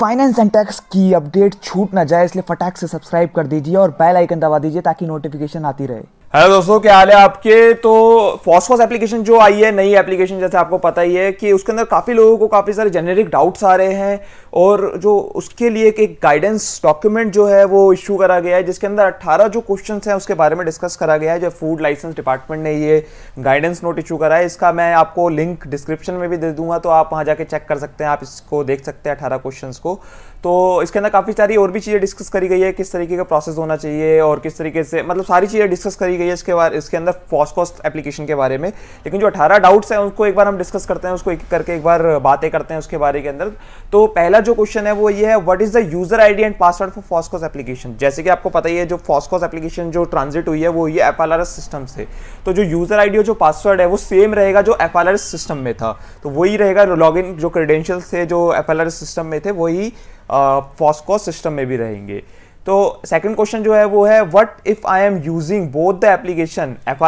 Finance and tax की update छूट ना जाए इसलिए फटाक से सब्सक्राइब कर दीजिए और बेल आइकन दबा दीजिए ताकि नोटिफिकेशन आती रहे हेलो दोस्तों क्या हाल है आपके तो फॉसफॉस एप्लीकेशन जो आई है नई एप्लीकेशन जैसे आपको पता ही है कि उसके अंदर काफ़ी लोगों को काफ़ी सारे जेनेरिक डाउट्स आ रहे हैं और जो उसके लिए एक गाइडेंस डॉक्यूमेंट जो है वो इशू करा गया है जिसके अंदर 18 जो क्वेश्चंस हैं उसके बारे में डिस्कस करा गया है जो फूड लाइसेंस डिपार्टमेंट ने ये गाइडेंस नोट इशू करा है इसका मैं आपको लिंक डिस्क्रिप्शन में भी दे दूंगा तो आप वहाँ जाके चेक कर सकते हैं आप इसको देख सकते हैं अठारह क्वेश्चन को तो इसके अंदर काफ़ी सारी और भी चीज़ें डिस्कस करी गई है किस तरीके का प्रोसेस होना चाहिए और किस तरीके से मतलब सारी चीज़ें डिस्कस करी गई है इसके बारे इसके अंदर फॉस्कॉस्ट एप्लीकेशन के बारे में लेकिन जो अठारह डाउट्स हैं उनको एक बार हम डिस्कस करते हैं उसको एक करके एक बार बातें करते हैं उसके बारे के अंदर तो पहला जो क्वेश्चन है वो ये है what is the user I and password for FoSCoS application जैसे कि आपको पता ही है जो फॉस्कॉस एप्लीकेशन जो ट्रांजिट हुई है वो ये एफ सिस्टम से तो जो यूजर आई और जो पासवर्ड है वो सेम रहेगा जो एफ सिस्टम में था तो वही रहेगा लॉग जो क्रेडेंशियल थे जो एफ सिस्टम में थे वही फॉस्कोस सिस्टम में भी रहेंगे तो सेकंड क्वेश्चन जो है वो है what if I am using both the application F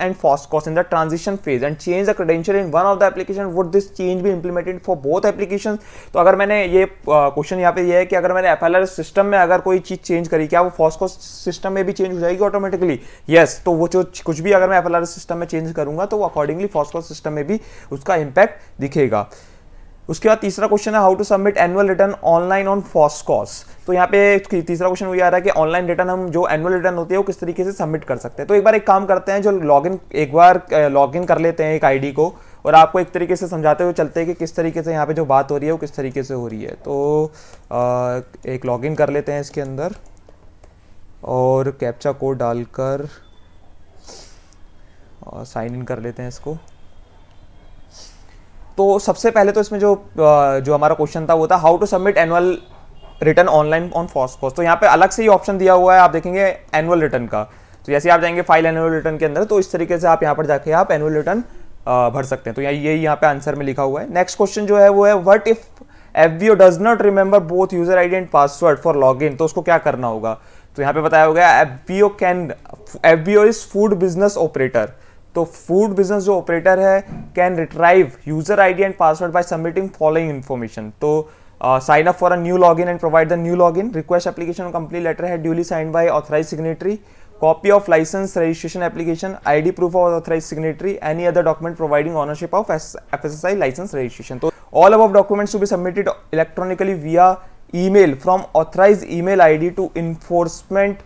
and FoSCoS in the transition phase and change the credential in one of the application would this change भी इंप्लीमेंटेड फॉर बोथ एप्लीकेशन तो अगर मैंने ये question यहाँ पे ये यह है कि अगर मैंने एफ सिस्टम में अगर कोई चीज चेंज करी क्या वो फॉस्कॉस सिस्टम में भी चेंज हो जाएगी ऑटोमेटिकली येस yes, तो वो जो कुछ भी अगर मैं एफ सिस्टम में चेंज करूंगा तो अकॉर्डिंगली फॉस्कॉस सिस्टम में भी उसका इंपैक्ट दिखेगा उसके बाद तीसरा क्वेश्चन है how to submit annual return online on FoSCoS तो यहाँ पे तीसरा क्वेश्चन ये आ रहा है कि ऑनलाइन रिटर्न हम जो एनुअल रिटर्न होती है वो किस तरीके से सबमिट कर सकते हैं तो एक बार एक काम करते हैं जो इन एक बार इन कर लेते हैं एक आई को और आपको एक तरीके से समझाते हुए चलते हैं कि किस तरीके से यहाँ पे जो बात हो रही है वो किस तरीके से हो रही है तो एक एक इन कर लेते हैं इसके अंदर और कैप्चा कोड डालकर साइन इन कर लेते हैं इसको तो सबसे पहले तो इसमें जो जो हमारा क्वेश्चन था वो था how to submit annual return online on FoSCoS तो यहाँ पे अलग से ही ऑप्शन दिया हुआ है आप देखेंगे एनुअल रिटर्न का तो जैसे आप जाएंगे फाइल एनुअल रिटर्न के अंदर तो इस तरीके से आप यहाँ पर जाके आप एनुअल रिटर्न भर सकते हैं तो यही यही यहाँ पे आंसर में लिखा हुआ है नेक्स्ट क्वेश्चन जो है वो है what if F V O does not remember both user I D and password for log in तो उसको क्या करना होगा तो यहाँ पे बताया हो गया F V O can F V O is food business operator तो फूड बिजनेस जो ऑपरेटर है can retrieve user I D and password by submitting following information तो sign up for a new log in and provide the new log in request application company letter है duly sign by authorise signatory copy of licence registration application I D proof of authorise signatory any other document providing ownership of F S S I licence registration तो all of documents to be submitted electronically via email from authorise email I D to enforcement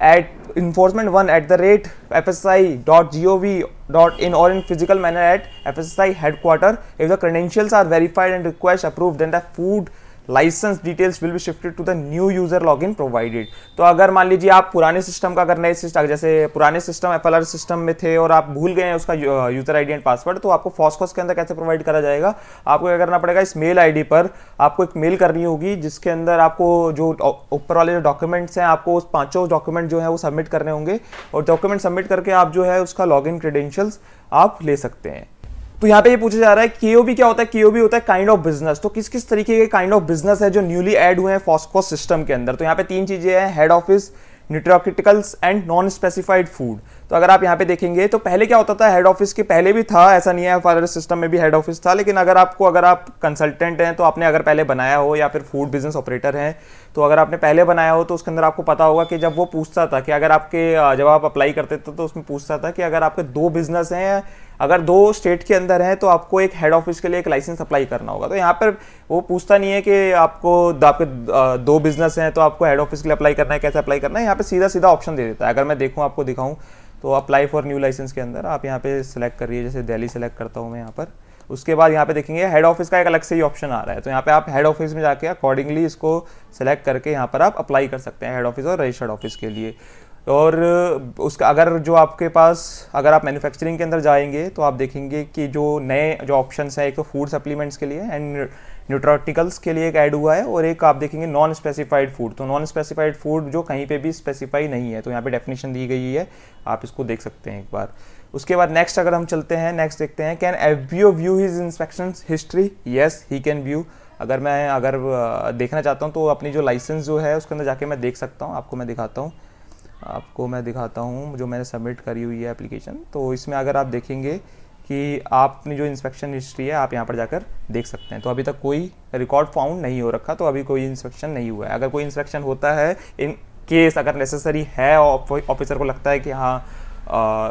at enforcement one at the rate fsi.gov.in or in physical manner at fsi headquarters. If the credentials are verified and request approved, then the food licence details will be shifted to the new user login provided तो अगर मान लीजिए आप पुराने system का अगर नए system जैसे पुराने सिस्टम एफ सिस्टम में थे और आप भूल गए हैं उसका यूजर आई एंड पासवर्ड तो आपको फॉसकॉस के अंदर कैसे प्रोवाइड करा जाएगा आपको क्या करना पड़ेगा इस मेल आई पर आपको एक मेल करनी होगी जिसके अंदर आपको जो ऊपर वाले जो डॉक्यूमेंट्स हैं आपको उस पाँचों डॉक्यूमेंट जो है वो सबमिट करने होंगे और डॉक्यूमेंट सबमिट करके आप जो है उसका लॉग इन क्रेडेंशियल्स आप ले सकते हैं तो यहाँ पे ये पूछा जा रहा है केओबी क्या होता है केओबी होता है काइंड ऑफ बिजनेस तो किस किस तरीके के काइंड ऑफ बिजनेस है जो न्यूली एड हुए हैं फॉस्को सिस्टम के अंदर तो यहाँ पे तीन चीजें हैं head office nutraceuticals and non specified food तो अगर आप यहाँ पे देखेंगे तो पहले क्या होता था हेड ऑफिस के पहले भी था ऐसा नहीं है एफ सिस्टम में भी हेड ऑफिस था लेकिन अगर आपको अगर आप कंसल्टेंट हैं तो आपने अगर पहले बनाया हो या फिर फूड बिजनेस ऑपरेटर हैं तो अगर आपने पहले बनाया हो तो उसके अंदर आपको पता होगा कि जब वो पूछता था कि अगर आपके जब आप अप्लाई करते थे तो उसमें पूछता था कि अगर आपके दो बिजनेस हैं अगर दो स्टेट के अंदर हैं तो आपको एक हेड ऑफिस के लिए एक लाइसेंस अप्लाई करना होगा तो यहाँ पर वो पूछता नहीं है कि आपको आपके दो बिजनेस हैं तो आपको हेड ऑफिस के लिए अप्लाई करना है कैसे अप्लाई करना है यहाँ पर सीधा सीधा ऑप्शन दे देता है अगर मैं देखूँ आपको दिखाऊँ तो अप्लाई फॉर न्यू लाइसेंस के अंदर आप यहाँ पे सेलेक्ट करिए जैसे दिल्ली सेलेक्ट करता हूँ मैं यहाँ पर उसके बाद यहाँ पे देखेंगे हेड ऑफिस का एक अलग से ही ऑप्शन आ रहा है तो यहाँ पे आप हेड ऑफिस में जाके अकॉर्डिंगली इसको सेलेक्ट करके यहाँ पर आप अप्लाई कर सकते हैं हेड ऑफिस और रजिस्टर्ड ऑफिस के लिए और उसका अगर जो आपके पास अगर आप मैन्युफैक्चरिंग के अंदर जाएंगे तो आप देखेंगे कि जो नए जो ऑप्शंस हैं एक तो फूड सप्लीमेंट्स के लिए एंड न्यूट्रॉटिकल्स के लिए एक ऐड हुआ है और एक आप देखेंगे नॉन स्पेसिफाइड फूड तो नॉन स्पेसिफाइड फूड जो कहीं पे भी स्पेसिफाई नहीं है तो यहाँ पे डेफिनेशन दी गई है आप इसको देख सकते हैं एक बार उसके बाद नेक्स्ट अगर हम चलते हैं नेक्स्ट देखते हैं can F view his inspection history yes he can view अगर मैं अगर देखना चाहता हूँ तो अपनी जो लाइसेंस जो है उसके अंदर जाके मैं देख सकता हूँ आपको मैं दिखाता हूँ आपको मैं दिखाता हूँ जो मैंने सबमिट करी हुई है एप्लीकेशन तो इसमें अगर आप देखेंगे कि आपने जो इंस्पेक्शन हिस्ट्री है आप यहाँ पर जाकर देख सकते हैं तो अभी तक कोई रिकॉर्ड फाउंड नहीं हो रखा तो अभी कोई इंस्पेक्शन नहीं हुआ है अगर कोई इंस्पेक्शन होता है इन केस अगर नेसेसरी है ऑफिसर को लगता है कि हाँ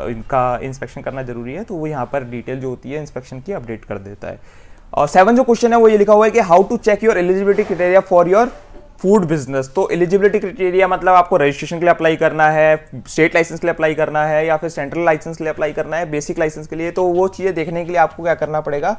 इनका इंस्पेक्शन करना ज़रूरी है तो वो यहाँ पर डिटेल जो होती है इंस्पेक्शन की अपडेट कर देता है और सेवन जो क्वेश्चन है वो ये लिखा हुआ है कि how to check your eligibility criteria for your food business तो एलिजिबिलिटी क्राइटेरिया मतलब आपको रजिस्ट्रेशन के लिए अप्लाई करना है स्टेट लाइसेंस के लिए अप्लाई करना है या फिर सेंट्रल लाइसेंस के लिए अप्लाई करना है बेसिक लाइसेंस के लिए तो वो चीज़ें देखने के लिए आपको क्या करना पड़ेगा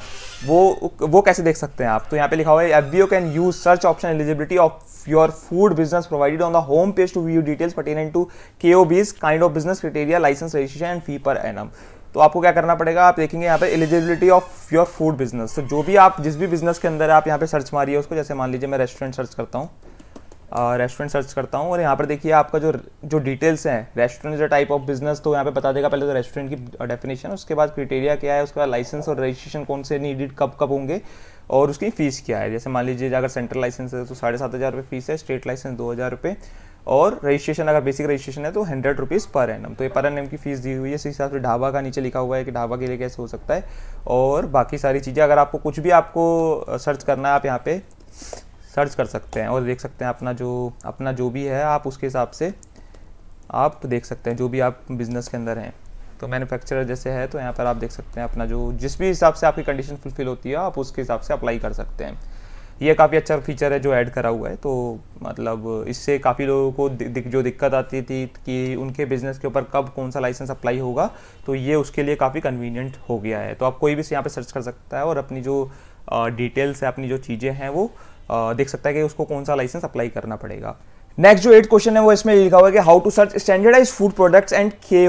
वो वो कैसे देख सकते हैं आप तो यहाँ पे लिखा हुआ है F B O can use search option eligibility of your food business provided on the home page to view details pertain to K O B's kind of business criteria licence registration and fee per N M तो आपको क्या करना पड़ेगा आप देखेंगे यहाँ पे eligibility of your food business तो जो भी आप जिस भी बिजनेस के अंदर आप यहाँ पे सर्च मारिए उसको जैसे मान लीजिए मैं रेस्टोरेंट सर्च करता हूँ रेस्टोरेंट सर्च करता हूँ और यहाँ पर देखिए आपका जो जो डिटेल्स हैं रेस्टोरेंट जो टाइप ऑफ बिजनेस तो यहाँ पे बता देगा पहले तो रेस्टोरेंट की डेफिनेशन उसके बाद क्रिटेरिया क्या है उसके बाद लाइसेंस और रजिस्ट्रेशन कौन से नीडिड कब कब होंगे और उसकी फ़ीस क्या है जैसे मान लीजिए अगर सेंट्रल लाइसेंस है तो साढ़े सात हज़ार रुपये फीस है स्टेट लाइसेंस दो हज़ार रुपये और रजिस्ट्रेशन अगर बेसिक रजिस्ट्रेशन है तो हंड्रेड रुपीज़ पर एन तो ये पर एन की फ़ीस दी हुई है इस हिसाब से ढाबा का नीचे लिखा हुआ है कि ढाबा के लिए कैसे हो सकता है और बाकी सारी चीज़ें अगर आपको कुछ भी आपको सर्च करना है आप यहाँ पे सर्च कर सकते हैं और देख सकते हैं अपना जो अपना जो भी है आप उसके हिसाब से आप देख सकते हैं जो भी आप बिज़नेस के अंदर हैं तो मैन्युफैक्चरर जैसे है तो यहाँ पर आप देख सकते हैं अपना जो जिस भी हिसाब से आपकी कंडीशन फुलफिल होती है आप उसके हिसाब से अप्लाई कर सकते हैं ये काफ़ी अच्छा फीचर है जो ऐड करा हुआ है तो मतलब इससे काफ़ी लोगों को दिक, जो दिक्कत आती थी कि उनके बिज़नेस के ऊपर कब कौन सा लाइसेंस अप्लाई होगा तो ये उसके लिए काफ़ी कन्वीनियंट हो गया है तो आप कोई भी यहाँ पर सर्च कर सकता है और अपनी जो डिटेल्स है अपनी जो चीज़ें हैं वो देख सकता है कि उसको कौन सा लाइसेंस अप्लाई करना पड़ेगा नेक्स्ट जो एट क्वेश्चन है वो इसमें लिखा हुआ है कि how to search standardise food products and के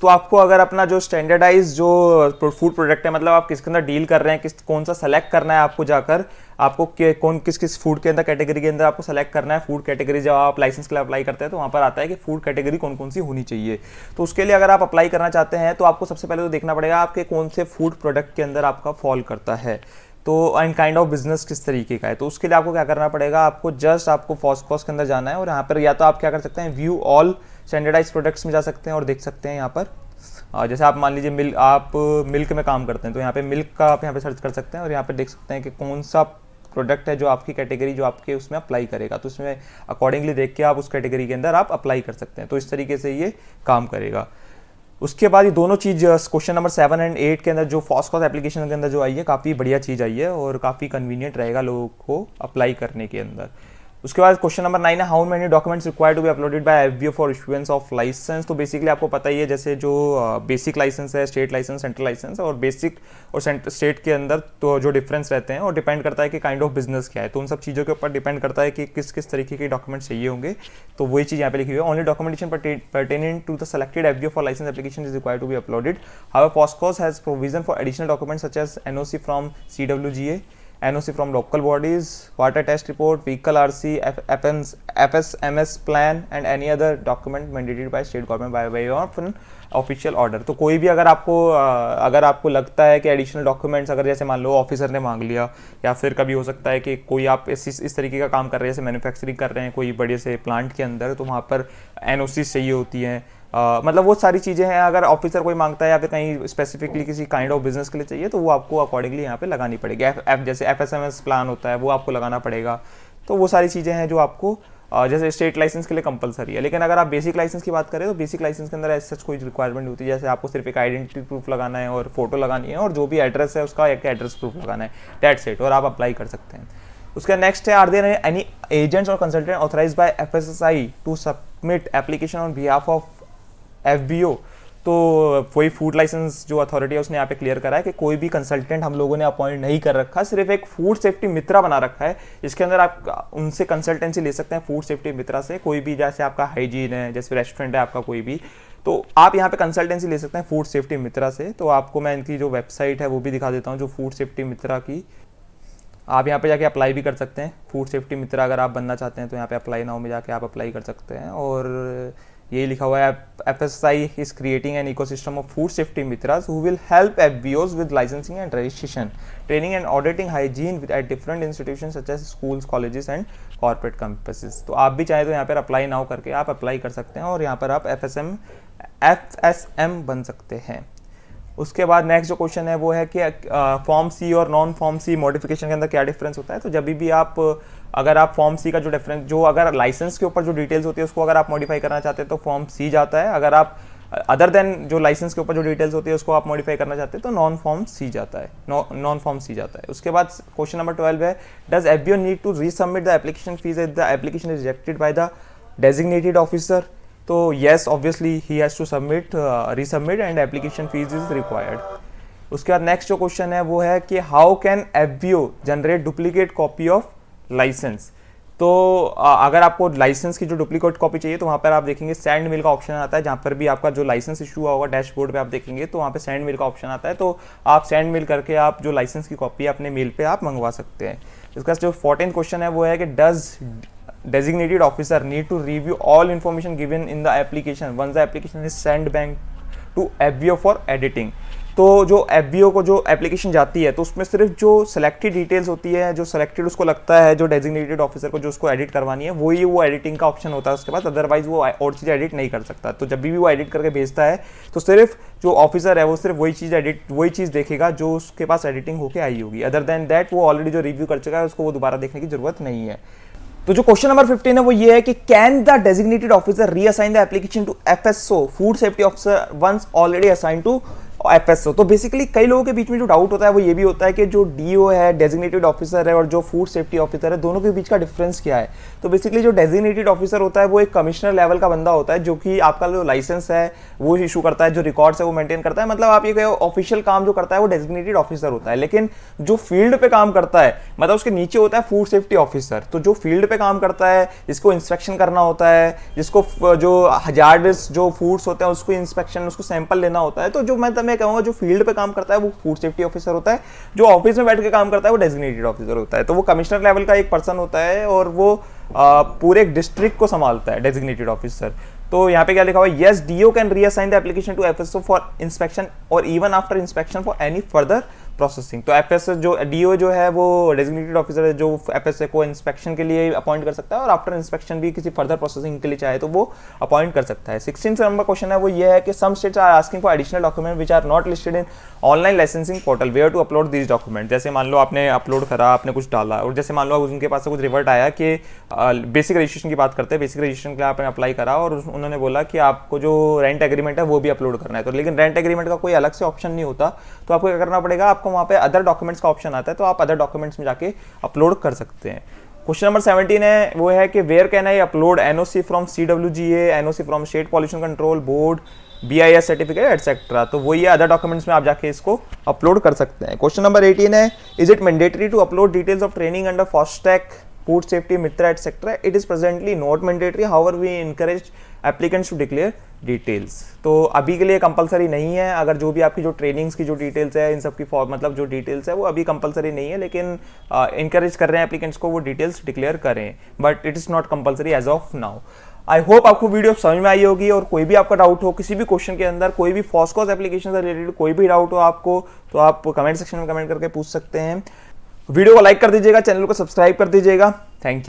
तो आपको अगर अपना जो स्टैंडर्डाइज जो फूड प्रोडक्ट है मतलब आप किसके अंदर डील कर रहे हैं किस कौन सा सेलेक्ट करना है आपको जाकर आपको कौन किस किस फूड के अंदर कैटेगरी के अंदर आपको सेलेक्ट करना है फूड कैटेगरी जब आप लाइसेंस के लिए अप्लाई करते हैं तो वहाँ पर आता है कि फूड कैटेगरी कौन कौन सी होनी चाहिए तो उसके लिए अगर आप अप्लाई करना चाहते हैं तो आपको सबसे पहले तो देखना पड़ेगा आपके कौन से फूड प्रोडक्ट के अंदर आपका फॉल करता है तो एंड काइंड ऑफ बिजनेस किस तरीके का है तो उसके लिए आपको क्या करना पड़ेगा आपको जस्ट आपको कॉस्ट के अंदर जाना है और यहाँ पर या तो आप क्या कर सकते हैं व्यू ऑल स्टैंडर्डाइज प्रोडक्ट्स में जा सकते हैं और देख सकते हैं यहाँ पर जैसे आप मान लीजिए मिल्क आप मिल्क में काम करते हैं तो यहाँ पे मिल्क का आप यहाँ पे सर्च कर सकते हैं और यहाँ पे देख सकते हैं कि कौन सा प्रोडक्ट है जो आपकी कैटेगरी जो आपके उसमें अप्लाई करेगा तो उसमें अकॉर्डिंगली देख के आप उस कैटेगरी के अंदर आप अप्लाई कर सकते हैं तो इस तरीके से ये काम करेगा उसके बाद ये दोनों चीज़ question number seven and eight के अंदर जो फॉस्कॉस एप्लीकेशन के अंदर जो आई है काफ़ी बढ़िया चीज़ आई है और काफ़ी कन्वीनियंट रहेगा लोगों को अप्लाई करने के अंदर उसके बाद क्वेश्चन नंबर नाइन है how many documents required to be uploaded by F for issuance of licence तो बेसिकली आपको पता ही है जैसे जो बेसिक uh, लाइसेंस है स्टेट लाइसेंस सेंट्रल लाइसेंस और बेसिक और स्टेट के अंदर तो जो डिफरेंस रहते हैं और डिपेंड करता है कि काइंड ऑफ बिजनेस क्या है तो उन सब चीज़ों के ऊपर डिपेंड करता है कि किस किस तरीके के डॉक्यूमेंट चाहिए होंगे तो वही चीज़ यहाँ पे लिखी हुई है only documentation pertaining to the selected F for licence application is require to be uploaded how FoSCoS has provision for additional document such as NOC from C W G A NOC from local bodies, water test report, vehicle RC, FMS, FSMS plan and any other document mandated by state government by way of an official order तो कोई भी अगर आपको अगर आपको लगता है कि एडिशनल डॉक्यूमेंट्स अगर जैसे मान लो ऑफिसर ने मांग लिया या फिर कभी हो सकता है कि कोई आप इस इस तरीके का काम कर रहे हैं जैसे मैन्युफैक्चरिंग कर रहे हैं कोई बड़े से प्लांट के अंदर तो वहाँ पर एन चाहिए होती हैं Uh, मतलब वो सारी चीज़ें हैं अगर ऑफिसर कोई मांगता है या फिर कहीं स्पेसिफिकली किसी काइंड ऑफ बिजनेस के लिए चाहिए तो वो आपको अकॉर्डिंगली यहाँ पे लगानी पड़ेगी एफ एफ जैसे F S M S plan होता है वो आपको लगाना पड़ेगा तो वो सारी चीज़ें हैं जो आपको जैसे स्टेट लाइसेंस के लिए कंपलसरी है लेकिन अगर आप बेसिक लाइसेंस की बात करें तो बेसिक लाइसेंस के अंदर ऐसे सच कोई रिक्वायरमेंट होती है जैसे आपको सिर्फ एक आइडेंटिटी प्रूफ लगाना है और फोटो लगानी है और जो भी एड्रेस है उसका एक एड्रेस प्रूफ लगाना है डेट सेट और आप अप्लाई कर सकते हैं उसका नेक्स्ट है आर देर एनी एजेंट्स और consultant authorise by F S S I to submit application on behalf of F तो कोई फूड लाइसेंस जो अथॉरिटी है उसने यहाँ पे क्लियर करा है कि कोई भी कंसल्टेंट हम लोगों ने अपॉइंट नहीं कर रखा सिर्फ एक फूड सेफ्टी मित्रा बना रखा है इसके अंदर आप उनसे कंसल्टेंसी ले सकते हैं फूड सेफ्टी मित्रा से कोई भी जैसे आपका हाइजीन है जैसे रेस्टोरेंट है आपका कोई भी तो आप यहाँ पे कंसल्टेंसी ले सकते हैं फूड सेफ्टी मित्रा से तो आपको मैं इनकी जो वेबसाइट है वो भी दिखा देता हूँ जो फूड सेफ्टी मित्रा की आप यहाँ पे जाके अप्लाई भी कर सकते हैं फूड सेफ्टी मित्रा अगर आप बनना चाहते हैं तो यहाँ पे अप्लाई नाउ में जाके आप अप्लाई कर सकते हैं और ये लिखा हुआ है F S I is creating an system of food safety Mitras who will help us with licensing and registration training and auditing hygiene at different institution such as schools colleges and corporate campuses तो आप भी चाहें तो यहाँ पर apply now करके आप apply कर सकते हैं और यहाँ पर आप F S M F S M बन सकते हैं उसके बाद नेक्स्ट जो क्वेश्चन है वो है कि फॉर्म uh, सी और नॉन फॉर्म सी मॉडिफिकेशन के अंदर क्या डिफरेंस होता है तो जब भी आप uh, अगर आप फॉर्म सी का जो डिफरेंस जो अगर लाइसेंस के ऊपर जो डिटेल्स होती है उसको अगर आप मॉडिफाई करना चाहते हैं तो फॉर्म सी जाता है अगर आप अदर देन जो लाइसेंस के ऊपर जो डिटेल्स होती है उसको आप मॉडिफाई करना चाहते हैं तो नॉन फॉर्म सी जाता है नॉन फॉर्म सी जाता है उसके बाद क्वेश्चन नंबर ट्वेल्व है does F B O need to resubmit the application fees is the application is rejected by the designated officer तो yes obviously he has to submit resubmit and application fees is required उसके बाद next जो question है वो है कि how can F B O generate duplicate copy of licence तो अगर आपको लाइसेंस की जो डुप्लीकेट कॉपी चाहिए तो वहाँ पर आप देखेंगे सैंड मिल का ऑप्शन आता है जहाँ पर भी आपका जो लाइसेंस इशू हुआ होगा डैशबोर्ड पे आप देखेंगे तो वहाँ पे सैंड मिल का ऑप्शन आता है तो आप सैंड मिल करके आप जो लाइसेंस की कॉपी है अपने मेल पे आप मंगवा सकते हैं इसका जो फोर्टीन क्वेश्चन है वो है कि does designated officer need to review all information given in the application one the application is send back to ABO for editing तो जो एफ को जो एप्लीकेशन जाती है तो उसमें सिर्फ जो सेलेक्टेड डिटेल्स होती है जो सेलेक्टेड उसको लगता है जो डेजिग्नेटेड ऑफिसर को जो उसको एडिट करवानी है वही वो एडिटिंग का ऑप्शन होता है उसके बाद अदरवाइज वो और चीज़ें एडिट नहीं कर सकता तो जब भी वो एडिट करके भेजता है तो सिर्फ जो ऑफिसर है वो सिर्फ वही चीज़ एडिट वही चीज़ देखेगा जो उसके पास एडिटिंग होकर आई होगी अदर देन दैट वो ऑलरेडी जो रिव्यू कर चुका है उसको वो दोबारा देखने की जरूरत नहीं है तो जो क्वेश्चन नंबर 15 है वो ये है कि can the designated officer reassign the application to O food safety officer once already assign to और एफ एस ओ तो बेसिकली कई लोगों के बीच में जो डाउट होता है वो ये भी होता है कि जो डी ओ है डेजिग्नेटेड ऑफिसर है और जो फूड सेफ्टी ऑफिसर है दोनों के बीच का डिफरेंस क्या है तो बेसिकली जो डेजिग्नेटेड ऑफिसर होता है वो एक कमिश्नर लेवल का बंदा होता है जो कि आपका जो लाइसेंस है वो इशू करता है जो रिकॉर्ड्स है वो मेंटेन करता है मतलब आप ये कहो ऑफिशियल काम जो करता है वो डेजिग्नेटेड ऑफिसर होता है लेकिन जो फील्ड पे काम करता है मतलब उसके नीचे होता है फूड सेफ्टी ऑफिसर तो जो फील्ड पे काम करता है जिसको इंस्पेक्शन करना होता है जिसको जो हजार जो फूड्स होते हैं उसको इंस्पेक्शन उसको सैंपल लेना होता है तो जो मतलब मैं कहूँगा जो फील्ड पर काम करता है वो फूड सेफ्टी ऑफिसर होता है जो ऑफिस में बैठ के काम करता है वो डेजिग्नेटेड ऑफिसर होता है तो वो कमिश्नर लेवल का एक पर्सन होता है और वो आ, पूरे एक डिस्ट्रिक्ट को संभालता है डेजिग्नेटेड ऑफिसर तो यहाँ पे क्या लिखा हुआ है yes D O can reassign the application to F S O for inspection और even after inspection for any further processing तो एफ जो डी जो है वो डेजिग्नेटेड ऑफिसर है जो एफ को इंस्पेक्शन के लिए अपॉइंट कर सकता है और आफ्टर इंस्पेक्शन भी किसी फर्दर प्रोसेसिंग के लिए चाहे तो वो अपॉइंट कर सकता है सिक्सटीन नंबर क्वेश्चन है वो ये है कि some states are asking for additional document which are not listed in online licensing portal where to upload this document जैसे मान लो आपने अपलोड करा आपने कुछ डाला और जैसे मान लो उनके पास से कुछ रिवर्ट आया कि बेसिक रजिस्ट्रेशन की बात करते हैं बेसिक रजिस्ट्रेशन के लिए आपने अप्लाई करा और उन्होंने बोला कि आपको जो रेंट एग्रीमेंट है वो भी अपलोड करना है तो लेकिन रेंट एग्रीमेंट का कोई अलग से ऑप्शन नहीं होता तो आपको क्या करना पड़ेगा आपको आपको वहाँ पे अदर डॉक्यूमेंट्स का ऑप्शन आता है तो आप अदर डॉक्यूमेंट्स में जाके अपलोड कर सकते हैं क्वेश्चन नंबर सेवेंटीन है वो है कि where can I upload an from C W G an from state pollution control board B I S certificate etcetera तो वही ये अदर डॉक्यूमेंट्स में आप जाके इसको अपलोड कर सकते हैं क्वेश्चन नंबर एटीन है is it mandatory to upload details of training under FoSTaC food safety Mitra etcetera it is presently not mandatory how are we encourage applicants to declare details तो अभी के लिए कंपलसरी नहीं है अगर जो भी आपकी जो ट्रेनिंग्स की जो डिटेल्स है इन सब की फॉर्म मतलब जो डिटेल्स है वो अभी कंपलसरी नहीं है लेकिन इंकरेज uh, कर रहे हैं एप्लीकेंट्स को वो डिटेल्स डिक्लेयर करें but it is not compulsory as of now I hope आपको वीडियो समझ में आई होगी और कोई भी आपका डाउट हो किसी भी क्वेश्चन के अंदर कोई भी फॉस्कॉस एप्लीकेशन से रिलेटेड कोई भी डाउट हो आपको तो आप कमेंट सेक्शन में कमेंट करके पूछ सकते हैं वीडियो को लाइक कर दीजिएगा चैनल को सब्सक्राइब कर दीजिएगा थैंक यू